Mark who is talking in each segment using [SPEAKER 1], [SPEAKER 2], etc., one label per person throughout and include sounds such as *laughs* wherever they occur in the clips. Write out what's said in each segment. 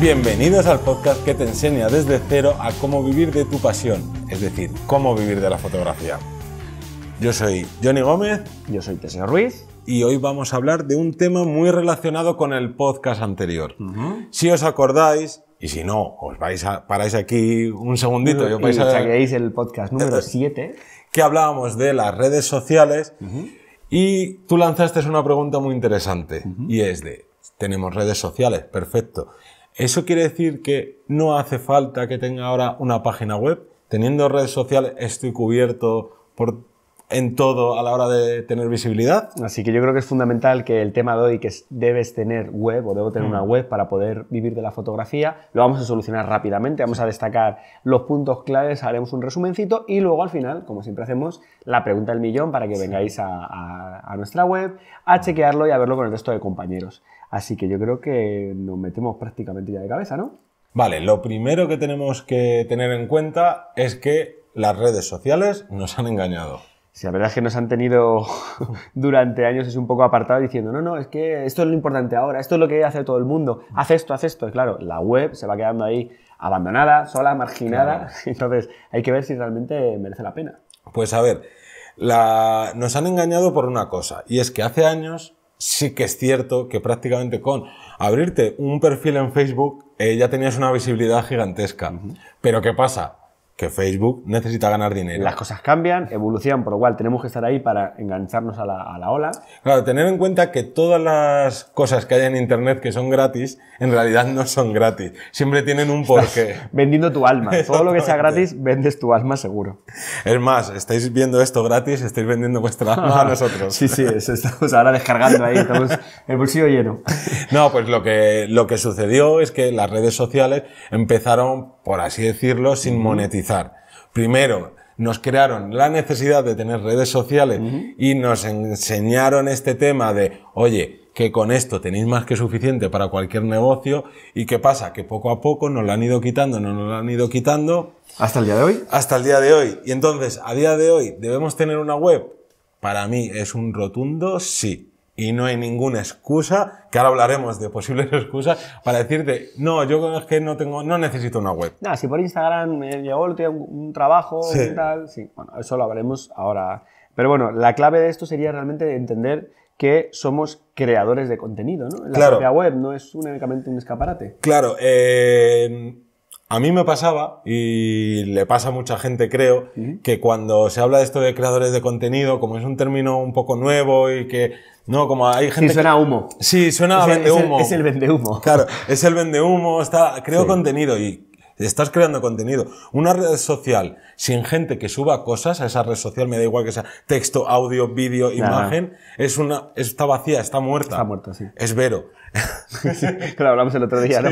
[SPEAKER 1] Bienvenidos al podcast que te enseña desde cero a cómo vivir de tu pasión, es decir, cómo vivir de la fotografía. Yo soy Johnny Gómez. Yo soy Teseo Ruiz. Y hoy vamos a hablar de un tema muy relacionado con el podcast anterior. Si os acordáis, y si no, os vais a, paráis aquí un segundito y os vais el podcast número 7. Eh, que hablábamos de las redes sociales y tú lanzaste una pregunta muy interesante y es de, tenemos redes sociales, perfecto. ¿Eso quiere decir que no hace falta que tenga ahora una página web? Teniendo redes sociales estoy cubierto en todo a la hora de tener visibilidad. Así que yo creo que es fundamental
[SPEAKER 2] que el tema de hoy, que debes tener web o debo tener una mm. web para poder vivir de la fotografía, lo vamos a solucionar rápidamente. Vamos a destacar los puntos claves, haremos un resumencito y luego al final, como siempre hacemos, la pregunta del millón para que vengáis a, nuestra web a chequearlo y a verlo con el resto de compañeros. Así que yo creo que nos metemos prácticamente ya de cabeza, ¿no?
[SPEAKER 1] Vale, lo primero que tenemos que tener en cuenta es que las redes sociales nos han engañado. Si la verdad es que nos han tenido *laughs* durante años es un poco apartado
[SPEAKER 2] diciendo, no, no, es que esto es lo importante ahora, esto es lo que hace todo el mundo, haz esto, haz esto. Y claro, la web se va quedando ahí abandonada, sola, marginada, *laughs* entonces hay que ver si realmente merece la pena.
[SPEAKER 1] Pues a ver, nos han engañado por una cosa, y es que hace años sí que es cierto que prácticamente con abrirte un perfil en Facebook eh, ya tenías una visibilidad gigantesca. Pero ¿qué pasa? que Facebook necesita ganar dinero. Las cosas
[SPEAKER 2] cambian, evolucionan, por lo cual tenemos que estar ahí para engancharnos
[SPEAKER 1] a la, ola. Claro, tener en cuenta que todas las cosas que hay en Internet que son gratis, en realidad no son gratis. Siempre tienen un porqué. *laughs* vendiendo tu alma. *laughs* Todo
[SPEAKER 2] lo que sea gratis, vendes tu alma seguro. Es más,
[SPEAKER 1] estáis viendo esto gratis, estáis vendiendo vuestra alma a *laughs* nosotros. sí, sí,
[SPEAKER 2] estamos pues, ahora
[SPEAKER 1] descargando ahí, estamos el bolsillo lleno. No, pues lo que, lo que sucedió es que las redes sociales empezaron, por así decirlo, sin monetizar Primero, nos crearon la necesidad de tener redes sociales y nos enseñaron este tema de, oye, que con esto tenéis más que suficiente para cualquier negocio y qué pasa, que poco a poco nos lo han ido quitando, nos lo han ido quitando. ¿Hasta el día de hoy? Hasta el día de hoy. Y entonces, a día de hoy, ¿debemos tener una web? Para mí es un rotundo sí y no hay ninguna excusa, que ahora hablaremos de posibles *laughs* excusas, para decirte, no, yo es que no tengo, no necesito una web.
[SPEAKER 2] Nada, si por Instagram me llegó un, un trabajo, tal, sí, bueno, eso lo hablaremos ahora. Pero bueno, la clave de esto sería realmente entender que somos
[SPEAKER 1] creadores de contenido, ¿no? La propia
[SPEAKER 2] web no es únicamente un escaparate.
[SPEAKER 1] Claro, eh, a mí me pasaba, y le pasa a mucha gente creo, que cuando se habla de esto de creadores de contenido, como es un término un poco nuevo y que... No, como hay gente... Sí, suena a humo. sí, suena a vende humo. Es el, humo. Claro, es el vende humo, está, creo contenido y estás creando contenido. Una red social sin gente que suba cosas a esa red social, me da igual que sea texto, audio, vídeo, imagen, es una, está vacía, está muerta. Está muerta, sí. Es vero. *laughs* hablamos el otro día, ¿no?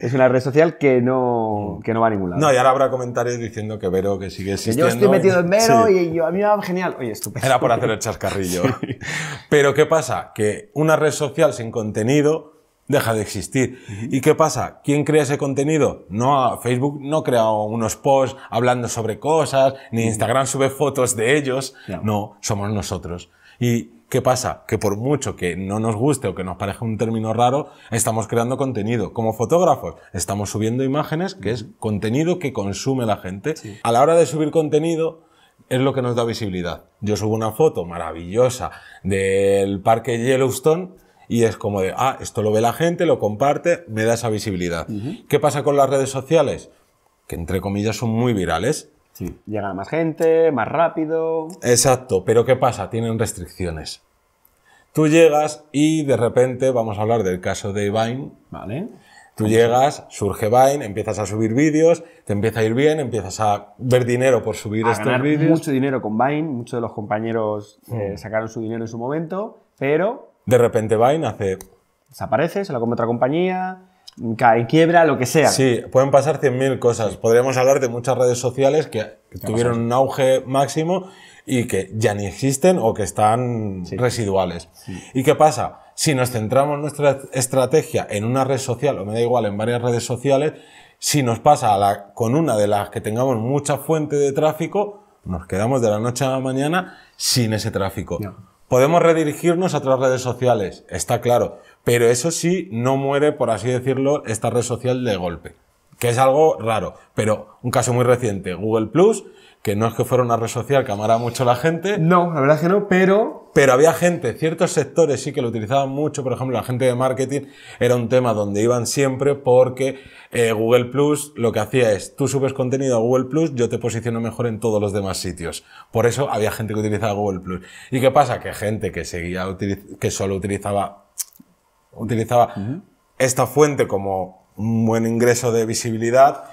[SPEAKER 2] Es una red social
[SPEAKER 1] que no, mm. que no va a ningún lado. No, y ahora habrá comentarios diciendo que Vero, que sigue existiendo. yo estoy metido en Vero
[SPEAKER 2] y a mí me va genial. Oye, estupendo. Era por hacer el
[SPEAKER 1] chascarrillo. *laughs* Pero ¿qué pasa? Que una red social sin contenido deja de existir. ¿Y qué pasa? ¿Quién crea ese contenido? No, Facebook no crea unos posts hablando sobre cosas, ni mm. Instagram sube fotos de ellos. no somos nosotros. Y ¿qué pasa? Que por mucho que no nos guste o que nos parezca un término raro, estamos creando contenido. Como fotógrafos, estamos subiendo imágenes, que es contenido que consume la gente. A la hora de subir contenido, es lo que nos da visibilidad. Yo subo una foto maravillosa del parque Yellowstone y es como de, ah, esto lo ve la gente, lo comparte, me da esa visibilidad. ¿Qué pasa con las redes sociales? Que entre comillas son muy virales. Sí. Llega más gente, más rápido. Exacto, pero ¿qué pasa? Tienen restricciones. Tú llegas y de repente, vamos a hablar del caso de Vine. Vale. Tú llegas, surge Vine, empiezas a subir vídeos, te empieza a ir bien, empiezas a ver dinero por subir a ganar Mucho
[SPEAKER 2] dinero con Vine, muchos de los compañeros eh, sacaron su dinero en su momento, pero. De
[SPEAKER 1] repente Vine hace. Desaparece, se la come otra compañía, cae quiebra, lo que sea. Sí, pueden pasar 100.000 cosas. Podríamos hablar de muchas redes sociales que, tuvieron un auge máximo y que ya ni existen o que están residuales. ¿Y qué pasa? Si nos centramos nuestra estrategia en una red social, o me da igual, en varias redes sociales, si nos pasa con una de las que tengamos mucha fuente de tráfico, nos quedamos de la noche a la mañana sin ese tráfico. Podemos redirigirnos a otras redes sociales, está claro, pero eso sí, no muere, por así decirlo, esta red social de golpe. Que es algo raro. Pero un caso muy reciente, Google Plus, que no es que fuera una red social que amara mucho la gente. No, la verdad es que no, pero... Pero había gente, ciertos sectores sí que lo utilizaban mucho, por ejemplo, la gente de marketing era un tema donde iban siempre porque eh, Google Plus lo que hacía es, tú subes contenido a Google Plus, yo te posiciono mejor en todos los demás sitios. Por eso había gente que utilizaba Google ¿Y qué pasa? Que gente que seguía, que solo utilizaba utilizaba esta fuente como un buen ingreso de visibilidad,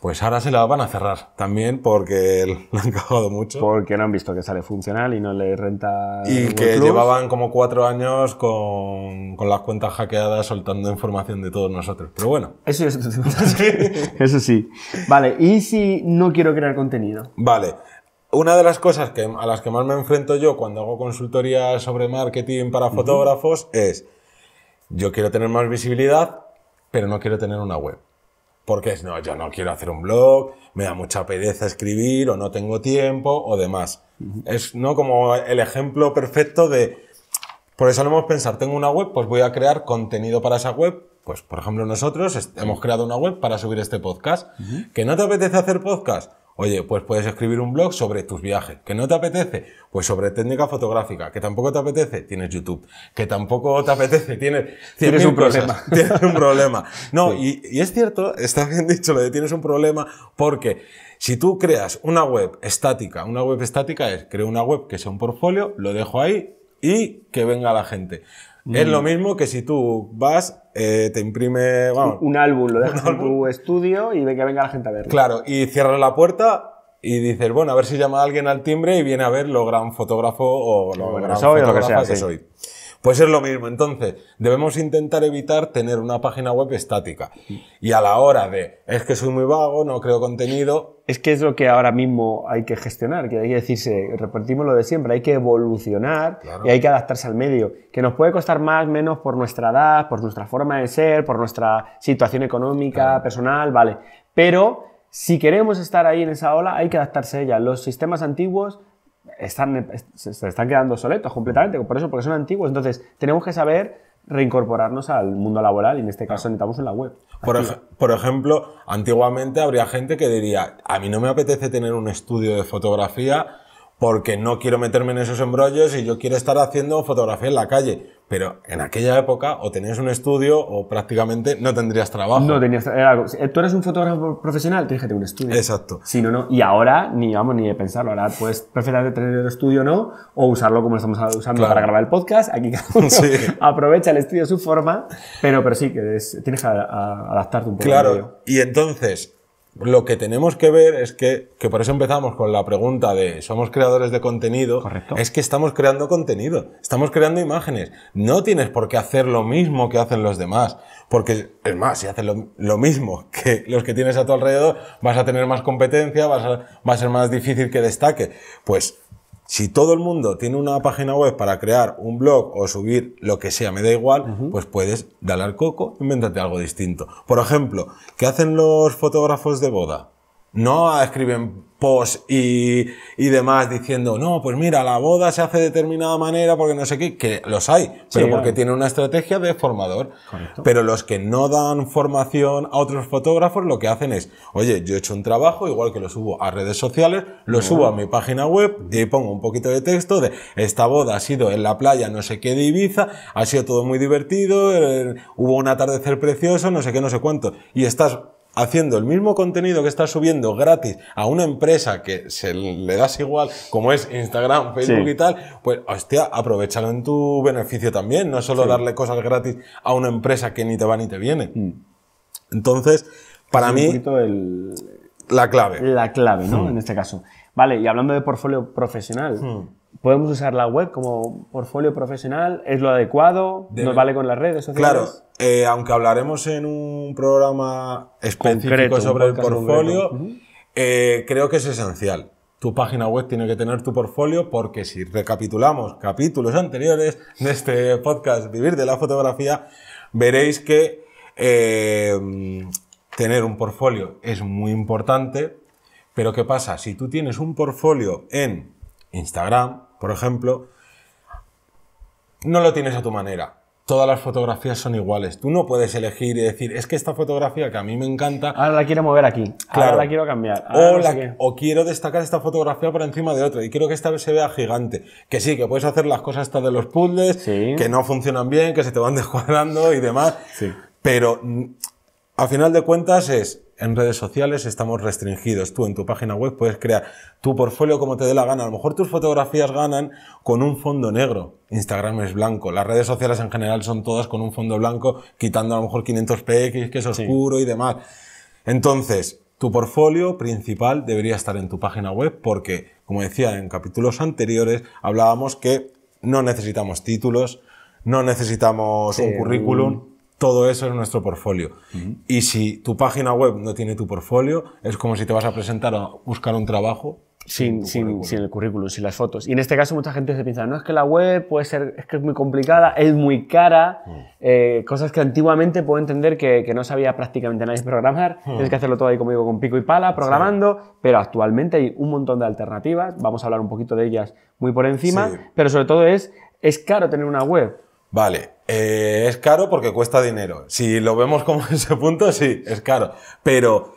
[SPEAKER 1] pues ahora se la van a cerrar también porque lo *laughs* han cagado mucho. Porque no han visto que sale funcional y no le renta. Y que llevaban como cuatro años con, las cuentas hackeadas soltando información de todos nosotros. Pero bueno. Eso *laughs* Eso sí. Vale, ¿y si no quiero crear contenido? Vale. Una de las cosas que, a las que más me enfrento yo cuando hago consultoría sobre marketing para fotógrafos es yo quiero tener más visibilidad, pero no quiero tener una web. Porque es, no, yo no quiero hacer un blog, me da mucha pereza escribir, o no tengo tiempo, o demás. Es ¿no? como el ejemplo perfecto de. Por eso lo hemos pensar, tengo una web, pues voy a crear contenido para esa web. Pues, por ejemplo, nosotros hemos creado una web para subir este podcast. ¿Que no te apetece hacer podcast? Oye, pues puedes escribir un blog sobre tus viajes. ¿Que no te apetece? Pues sobre técnica fotográfica. ¿Que tampoco te apetece? Tienes YouTube. ¿Que tampoco te apetece? Tienes, tienes un problema. *laughs* Tienes un problema. No, y, es cierto, está bien dicho lo de tienes un problema porque si tú creas una web estática, una web estática es creo una web que sea un portfolio, lo dejo ahí y que venga la gente. Es lo mm. mismo que si tú vas eh, te imprime un álbum, lo dejas *laughs* en tu estudio y ve que venga la gente a verlo. Claro, y cierras la puerta y dices, bueno, a ver si llama alguien al timbre y viene a ver lo gran fotógrafo o lo, gran fotógrafo que, sea, soy. Pues es lo mismo. Entonces, debemos intentar evitar tener una página web estática. Y a la hora de, es que soy muy vago, no creo contenido, es que es lo que ahora mismo hay que gestionar, que hay
[SPEAKER 2] que decirse, repetimos lo de siempre, hay que evolucionar y hay que adaptarse al medio, que nos puede costar más, menos por nuestra edad, por nuestra forma de ser, por nuestra situación económica, personal, vale. Pero si queremos estar ahí en esa ola, hay que adaptarse a ella. Los sistemas antiguos están, se están quedando soletos completamente, por eso, porque son antiguos. Entonces, tenemos que
[SPEAKER 1] saber reincorporarnos al mundo laboral y en este caso necesitamos la web. Por, por, ejemplo, antiguamente habría gente que diría, a mí no me apetece tener un estudio de fotografía porque no quiero meterme en esos embrollos y yo quiero estar haciendo fotografía en la calle. Pero en aquella época o tenías un estudio o prácticamente no tendrías trabajo. No tenías trabajo. Eh,
[SPEAKER 2] tú eres un fotógrafo profesional, que tener un estudio. Exacto. Si no, no. Y ahora ni vamos ni de pensarlo. Ahora puedes preferir tener el estudio o no o usarlo como estamos usando para grabar el podcast. Aquí cada uno *laughs* aprovecha el estudio a su forma. Pero, pero sí, que tienes que adaptarte un poco. Claro.
[SPEAKER 1] Y entonces, lo que tenemos que ver es que, que por eso empezamos con la pregunta de somos creadores de contenido, es que estamos creando contenido, estamos creando imágenes. No tienes por qué hacer lo mismo que hacen los demás, porque es más, si haces lo, mismo que los que tienes a tu alrededor, vas a tener más competencia, vas a, va a ser más difícil que destaque. Pues si todo el mundo tiene una página web para crear un blog o subir lo que sea, me da igual, pues puedes darle al coco, invéntate algo distinto. Por ejemplo, ¿qué hacen los fotógrafos de boda? No escriben post y, demás diciendo, no, pues mira, la boda se hace de determinada manera porque no sé qué, que los hay, pero porque tiene una estrategia de formador. Pero los que no dan formación a otros fotógrafos lo que hacen es, oye, yo he hecho un trabajo, igual que lo subo a redes sociales, lo subo a mi página web y pongo un poquito de texto de, esta boda ha sido en la playa, no sé qué de Ibiza, ha sido todo muy divertido, eh, hubo un atardecer precioso, no sé qué, no sé cuánto, y estás haciendo el mismo contenido que estás subiendo gratis a una empresa que se le das igual, como es Instagram, Facebook y tal, pues hostia, aprovechalo en tu beneficio también, no solo darle cosas gratis a una empresa que ni te va ni te viene. Mm. Entonces, para mí... Un poquito el... La clave. La clave, ¿no? Mm. En este caso. Vale, y hablando de
[SPEAKER 2] portfolio profesional, mm podemos usar la web como portfolio profesional, es lo adecuado,
[SPEAKER 1] nos vale con las redes sociales. Claro, eh, aunque hablaremos en un programa específico sobre el portfolio, eh, creo que es esencial. Tu página web tiene que tener tu portfolio porque si recapitulamos capítulos anteriores de este podcast Vivir de la fotografía, veréis que eh, tener un portfolio es muy importante, pero ¿qué pasa? Si tú tienes un portfolio en Instagram, por ejemplo, no lo tienes a tu manera. Todas las fotografías son iguales. Tú no puedes elegir y decir, es que esta fotografía que a mí me encanta. Ahora la quiero mover aquí. Claro. Ahora la quiero cambiar. O, o, quiero destacar esta fotografía por encima de otra. Y quiero que esta vez se vea gigante. Que sí, que puedes hacer las cosas estas de los puzzles, que no funcionan bien, que se te van *laughs* descuadrando y demás. Sí. Pero mm, a final de cuentas es en redes sociales estamos restringidos. Tú en tu página web puedes crear tu portfolio como te dé la gana. A lo mejor tus fotografías ganan con un fondo negro. Instagram es blanco. Las redes sociales en general son todas con un fondo blanco, quitando a lo mejor 500px, que es oscuro y demás. Entonces, tu portfolio principal debería estar en tu página web porque, como decía en capítulos anteriores, hablábamos que no necesitamos títulos, no necesitamos un currículum todo eso es nuestro portfolio. Y si tu página web no tiene tu portfolio, es como si te vas a presentar a buscar un trabajo sin, el
[SPEAKER 2] currículum, sin las fotos. Y en este caso mucha gente se piensa, no es que la web puede ser, es que es muy complicada, es muy cara, mm. eh, cosas que antiguamente puedo entender que, no sabía prácticamente nadie programar, mm. tienes que hacerlo todo ahí conmigo con pico y pala, programando, pero actualmente hay un montón de alternativas, vamos a
[SPEAKER 1] hablar un poquito de ellas muy por encima, pero sobre todo es, es caro tener una web. Vale, eh, es caro porque cuesta dinero. Si lo vemos como *laughs* ese punto, sí, es caro. Pero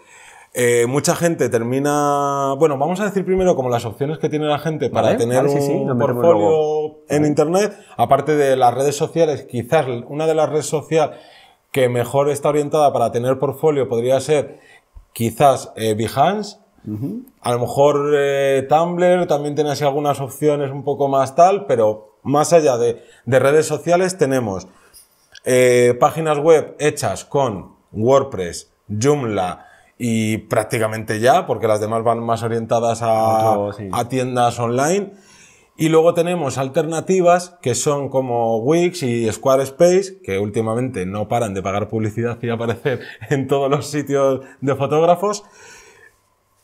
[SPEAKER 1] eh, mucha gente termina. Bueno, vamos a decir primero como las opciones que tiene la gente para tener un portfolio en internet. Aparte de las redes sociales, quizás una de las redes sociales que mejor está orientada para tener portfolio podría ser quizás eh, Behance. A lo mejor Tumblr también tiene así algunas opciones un poco más tal, pero más allá de, redes sociales tenemos eh, páginas web hechas con WordPress, Joomla y prácticamente ya, porque las demás van más orientadas a, a tiendas online. Y luego tenemos alternativas que son como Wix y Squarespace, que últimamente no paran de pagar publicidad y aparecer en todos los sitios de fotógrafos.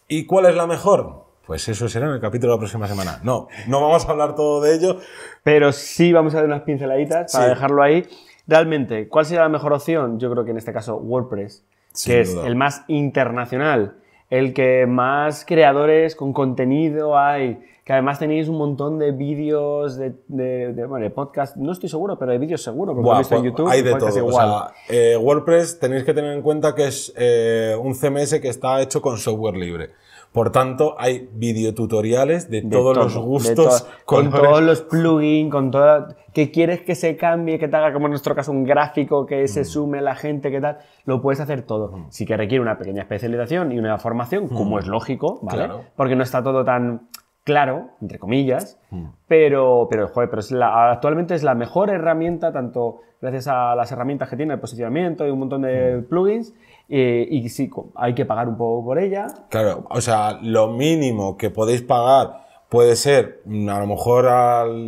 [SPEAKER 1] ¿Y cuál es la mejor? Pues eso será en el capítulo de la próxima semana. No, no vamos a hablar todo de ello. Pero sí vamos a dar unas pinceladitas para dejarlo
[SPEAKER 2] ahí. Realmente, ¿cuál sería la mejor opción? Yo creo que en este caso WordPress, que es el más internacional, el que más creadores con contenido hay, que además tenéis un montón de vídeos, de, de, podcast, no estoy seguro, pero de vídeos seguro, porque lo visto en pues, YouTube. Hay de todo. Igual.
[SPEAKER 1] Eh, WordPress tenéis que tener en cuenta que es eh, un CMS que está hecho con software libre. Por tanto, hay videotutoriales de, todos los gustos. *laughs* con todos los plugins, con toda...
[SPEAKER 2] que quieres que se cambie? que te haga como en nuestro caso un gráfico que se mm. sume la gente? ¿Qué tal? Lo puedes hacer todo. Mm. Sí que requiere una pequeña especialización y una formación, como mm. es lógico, ¿vale? Porque no está todo tan claro, entre comillas, mm. pero, pero, pero actualmente es la mejor herramienta, tanto gracias a las herramientas que tiene, el posicionamiento y un montón de mm. plugins, eh, y sí,
[SPEAKER 1] hay que pagar un poco por ella. Claro, o sea, lo mínimo que podéis pagar puede ser mm, a lo mejor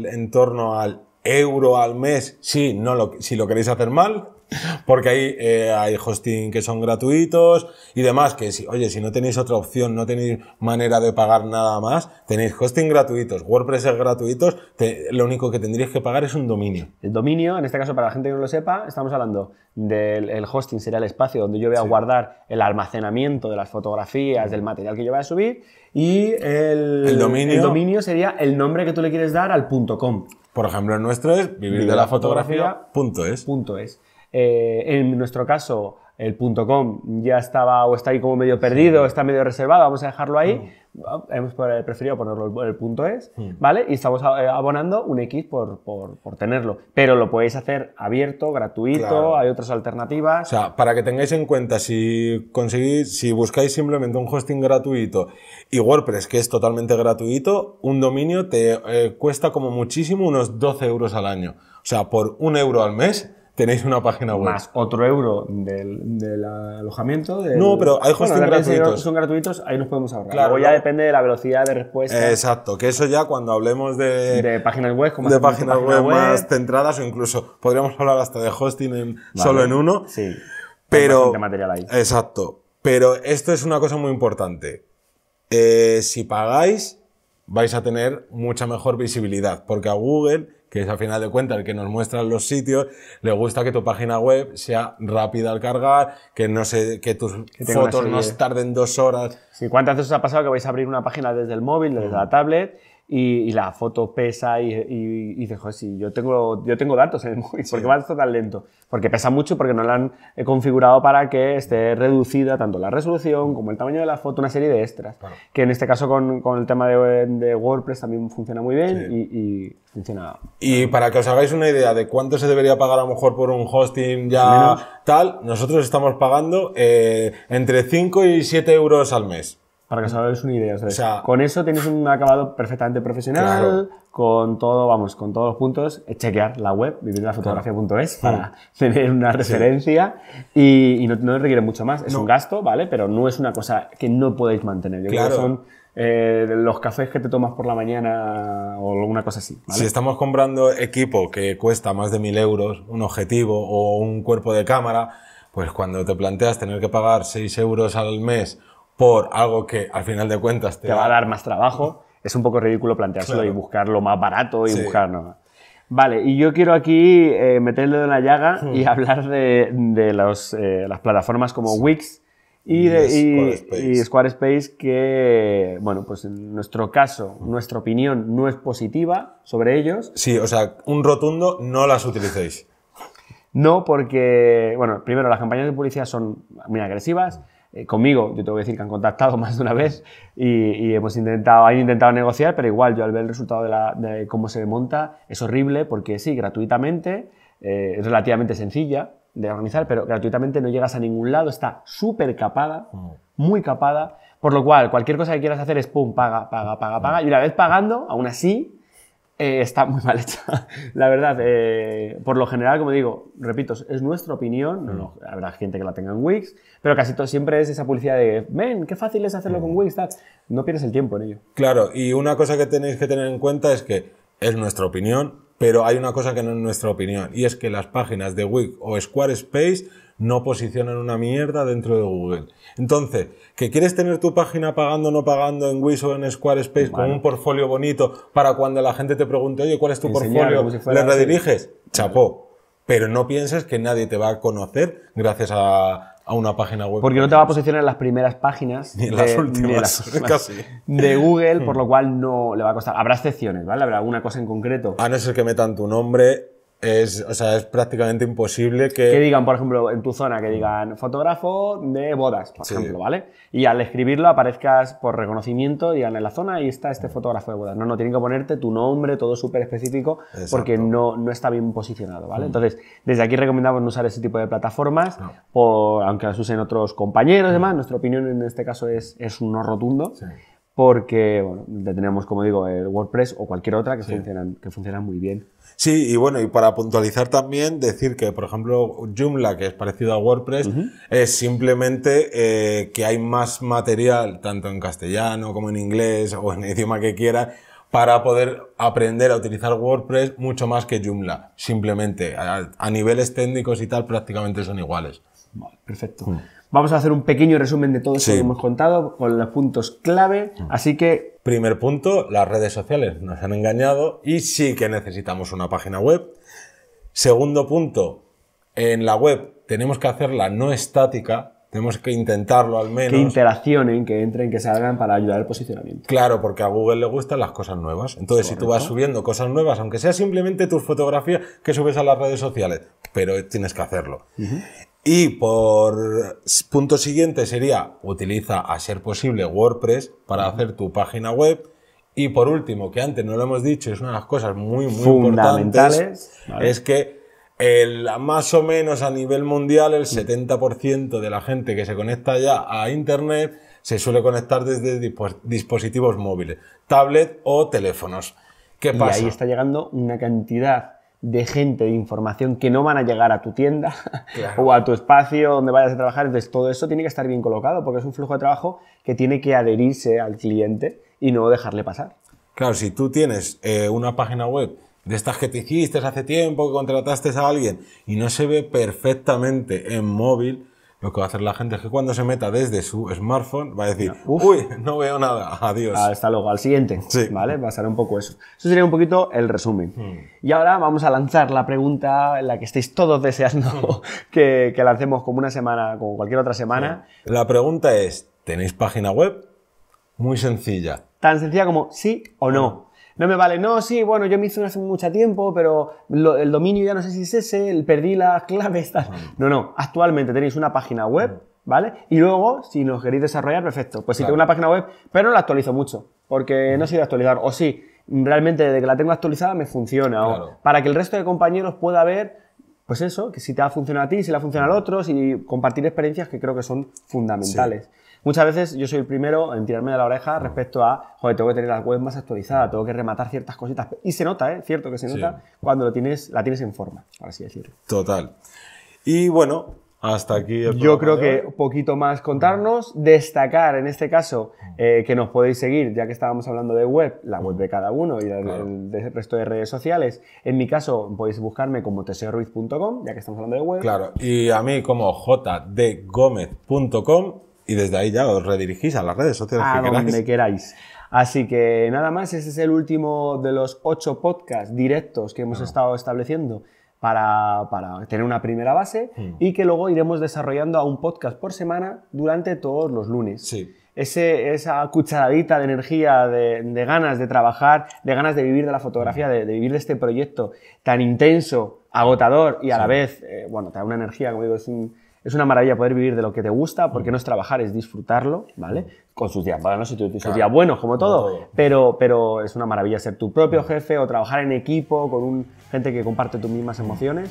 [SPEAKER 1] en torno al euro al mes si, no si lo queréis hacer mal. Porque ahí eh, hay hosting que son gratuitos y demás, que si, oye, si no tenéis otra opción, no tenéis manera de pagar nada más, tenéis hosting gratuitos, WordPress es gratuitos, lo único que tendríais que pagar es un dominio. El dominio, en este caso,
[SPEAKER 2] para la gente que no lo sepa, estamos hablando del hosting, sería el espacio donde yo voy a guardar el almacenamiento de las fotografías, del material que yo voy a subir, y el, dominio, sería el nombre que tú le quieres dar al punto .com. Por ejemplo, el nuestro es Vivir de punto .es eh, en nuestro caso, el .com ya estaba o está ahí como medio perdido, está medio reservado, vamos a dejarlo ahí. Mm. Ah, hemos preferido ponerlo el punto .es, mm. ¿vale? Y estamos eh, abonando un X por, tenerlo. Pero lo podéis hacer
[SPEAKER 1] abierto, gratuito, hay otras alternativas. O sea, para que tengáis en cuenta, si conseguís, si buscáis simplemente un hosting gratuito y WordPress, que es totalmente gratuito, un dominio te eh, cuesta como muchísimo unos 12 euros al año. O sea, por un euro al mes Tenéis una página web. Más otro euro del, alojamiento. no, pero hay hosting gratuitos. Son gratuitos, ahí nos podemos ahorrar. Claro, ya
[SPEAKER 2] depende de la velocidad de respuesta.
[SPEAKER 1] exacto, que eso ya cuando hablemos de. De páginas web, como de páginas web, más centradas o incluso podríamos hablar hasta de hosting solo en uno. Sí. Pero. Material ahí. Exacto. Pero esto es una cosa muy importante. Eh, si pagáis, vais a tener mucha mejor visibilidad, porque a Google que es al final de cuentas el que nos muestra los sitios, le gusta que tu página web sea rápida al cargar, que no se, que tus fotos no
[SPEAKER 2] tarden dos horas. Sí, ¿cuántas veces os ha pasado que vais a abrir una página desde el móvil, desde la tablet y, y, la foto pesa y, y, dices, joder, si yo tengo, yo tengo datos *laughs* en ¿eh? ¿por qué va esto tan lento? Porque pesa mucho, porque no la han eh, configurado para que esté reducida tanto la resolución como el tamaño de la foto, una serie de extras. Que en este caso con, con el tema de, de, WordPress también funciona muy bien y, funciona.
[SPEAKER 1] Y para que os hagáis una idea de cuánto se debería pagar a lo mejor por un hosting ya tal, nosotros estamos pagando eh, entre 5 y 7 euros al mes. Para que os hagáis una idea.
[SPEAKER 2] con eso tienes un acabado perfectamente profesional, con todo, vamos, con todos los puntos. Chequear la web, vivirlafotografía.es, para mm. tener una referencia y, no, requiere mucho más. Es un gasto, ¿vale? Pero
[SPEAKER 1] no es una cosa que no podéis mantener. Yo claro. son
[SPEAKER 2] eh, los cafés que te tomas por la
[SPEAKER 1] mañana o alguna cosa así. Si estamos comprando equipo que cuesta más de mil euros, un objetivo o un cuerpo de cámara, pues cuando te planteas tener que pagar seis euros al mes por algo que al final de cuentas te, va a dar más trabajo, es un poco ridículo
[SPEAKER 2] planteárselo y buscar lo más barato y buscar... ¿no? Vale, y yo quiero aquí eh, meter el dedo en la llaga y hmm. hablar de, eh, las plataformas como Wix y, Squarespace. que, bueno, pues en nuestro caso, hmm. nuestra opinión no es positiva sobre ellos. Sí, o sea,
[SPEAKER 1] un rotundo, no las utilicéis.
[SPEAKER 2] No, porque, bueno, primero, las campañas de publicidad son muy agresivas. Eh, conmigo, yo tengo que decir que han contactado *laughs* más de una vez y, hemos intentado, han intentado negociar, pero igual yo al ver el resultado de, la, de cómo se monta es horrible porque sí, gratuitamente, eh, es relativamente sencilla de organizar, pero gratuitamente no llegas a ningún lado, está súper capada, mm. muy capada, por lo cual cualquier cosa que quieras hacer es pum, paga, paga, paga, mm. paga, y una vez pagando, aún así, eh, está muy mal hecha. *laughs* la verdad, eh, por lo general, como digo, repito, es nuestra opinión, no, mm. habrá gente que la tenga en Wix, pero casi todo siempre es esa publicidad de, ven, qué fácil es hacerlo con mm. Wix, No pierdes el tiempo en ello.
[SPEAKER 1] Claro, y una cosa que tenéis que tener en cuenta es que es nuestra opinión, pero hay una cosa que no es nuestra opinión, y es que las páginas de Wix o Squarespace no posicionan una mierda dentro de Google. Entonces, ¿que quieres tener tu página pagando o no pagando en Wix o en Squarespace con un portfolio bonito para cuando la gente te pregunte, oye, ¿cuál es tu portfolio? ¿Le rediriges? Chapó. Pero no pienses que nadie te va a conocer gracias a, una página web. Porque no te va a posicionar
[SPEAKER 2] en las primeras páginas. Ni en las De *laughs* *laughs* Google, por hmm.
[SPEAKER 1] lo cual no le va a costar.
[SPEAKER 2] Habrá excepciones, ¿vale? Habrá alguna cosa en concreto. A ah, no ser que metan tu nombre es, o sea, es prácticamente imposible que... Que digan, por ejemplo, en tu zona, que digan fotógrafo de bodas, por ejemplo, ¿vale? Y al escribirlo aparezcas por reconocimiento, digan en la zona y está este fotógrafo de bodas. No, no, tienen que ponerte tu nombre, todo súper específico, porque no, no está bien posicionado, ¿vale? Mm. Entonces, desde aquí recomendamos no usar ese tipo de plataformas, aunque las usen otros compañeros y mm. demás, nuestra opinión en este caso es, es un rotundo. Sí porque bueno, tenemos, como digo, el
[SPEAKER 1] WordPress o cualquier otra que, funciona funcionan, que muy bien. Sí, y bueno, y para puntualizar también, decir que, por ejemplo, Joomla, que es parecido a WordPress, es simplemente eh, que hay más material, tanto en castellano como en inglés o en el idioma que quiera, para poder aprender a utilizar WordPress mucho más que Joomla. Simplemente, a, niveles técnicos y tal, prácticamente son iguales. Vale, perfecto. Mm.
[SPEAKER 2] Vamos a hacer un pequeño resumen
[SPEAKER 1] de todo eso que hemos contado con los puntos clave. Mm. Así que. Primer punto, las redes sociales nos han engañado y sí que necesitamos una página web. Segundo punto, en la web tenemos que hacerla no estática, tenemos que intentarlo al menos. Que
[SPEAKER 2] interaccionen, que entren, que salgan para ayudar al posicionamiento.
[SPEAKER 1] Claro, porque a Google le gustan las cosas nuevas. Entonces, si tú vas subiendo cosas nuevas, aunque sea simplemente tus fotografías que subes a las redes sociales, pero tienes que hacerlo. Y por punto siguiente sería, utiliza a ser posible WordPress para hacer tu página web. Y por último, que antes no lo hemos dicho, es una de las cosas muy, muy fundamentales, importantes, es que el, más o menos a nivel mundial el 70% mm. de la gente que se conecta ya a Internet se suele conectar desde dispositivos móviles, tablet o teléfonos. ¿Qué pasa? Y ahí está
[SPEAKER 2] llegando una cantidad de gente, de información que no van a llegar a tu tienda *laughs* o a tu espacio donde vayas a trabajar. Entonces, todo eso tiene que estar bien colocado porque es
[SPEAKER 1] un flujo de trabajo
[SPEAKER 2] que tiene que adherirse al cliente y no dejarle pasar.
[SPEAKER 1] Claro, si tú tienes eh, una página web de estas que te hiciste hace tiempo, que contrataste a alguien y no se ve perfectamente en móvil, lo que va a hacer la gente es que cuando se meta desde su smartphone va a decir, uy, no veo nada, adiós. Hasta ah, luego, al siguiente. Sí. ¿Vale? ser un
[SPEAKER 2] poco eso. Eso sería un poquito el resumen. Hmm. Y ahora vamos a lanzar la pregunta en la que estáis todos deseando hmm. *laughs* que, lancemos como una semana, como cualquier otra semana. La pregunta
[SPEAKER 1] es, ¿tenéis página web? Muy sencilla.
[SPEAKER 2] Tan sencilla como sí o no. No me vale, no, sí, bueno, yo me hice una hace mucho tiempo, pero el dominio ya no sé si es ese, perdí las claves, tal. No, no, actualmente tenéis una página web, ¿vale? Y luego, si nos queréis desarrollar, perfecto. Pues si tengo una página web, pero no la actualizo mucho, porque no sé de actualizar. O sí, realmente desde que la tengo actualizada me funciona. para que el resto de compañeros pueda ver pues eso, que si te ha funcionado a ti, si le ha funcionado a otros, y compartir experiencias que creo que son fundamentales. Muchas veces yo soy el primero en tirarme de la oreja respecto a, joder, tengo que tener la web más actualizada, tengo que rematar ciertas cositas. Y se nota, ¿eh? Cierto que se nota cuando lo tienes, la tienes en forma, por así decirlo.
[SPEAKER 1] Total. Y bueno, hasta aquí. Yo creo que
[SPEAKER 2] poquito más contarnos, destacar en este caso eh, que nos podéis seguir, ya que estábamos hablando de web, la web de cada uno y del resto de redes sociales. En mi caso podéis buscarme como teseoruiz.com, ya que estamos hablando de web. Claro,
[SPEAKER 1] y a mí como jdgomez.com y desde ahí ya os redirigís a las redes sociales. A que donde queráis. Así que nada más, ese es el
[SPEAKER 2] último de los ocho podcasts directos que hemos ah. estado estableciendo. Para, tener una primera base mm. y que luego iremos desarrollando a un podcast por semana durante todos los lunes. Sí. esa cucharadita de energía, de, ganas de trabajar, de ganas de vivir de la fotografía, mm. de, vivir de este proyecto tan intenso, agotador y a la vez, eh, bueno, te da una energía, como digo, es un, es una maravilla poder vivir de lo que te gusta, porque mm. no es trabajar, es disfrutarlo, ¿vale? Mm. Con sus días malos y sus días buenos, como todo, Pero, pero es una maravilla ser tu propio mm. jefe o trabajar en equipo con un, gente que comparte tus mismas emociones.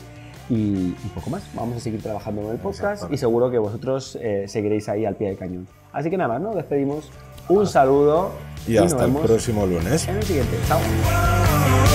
[SPEAKER 2] Y, poco más. Vamos a seguir trabajando en el podcast y seguro que vosotros eh, seguiréis ahí al pie del cañón. Así que nada más, nos despedimos. Un saludo.
[SPEAKER 1] Y, hasta el próximo lunes. En
[SPEAKER 2] el siguiente. Chao.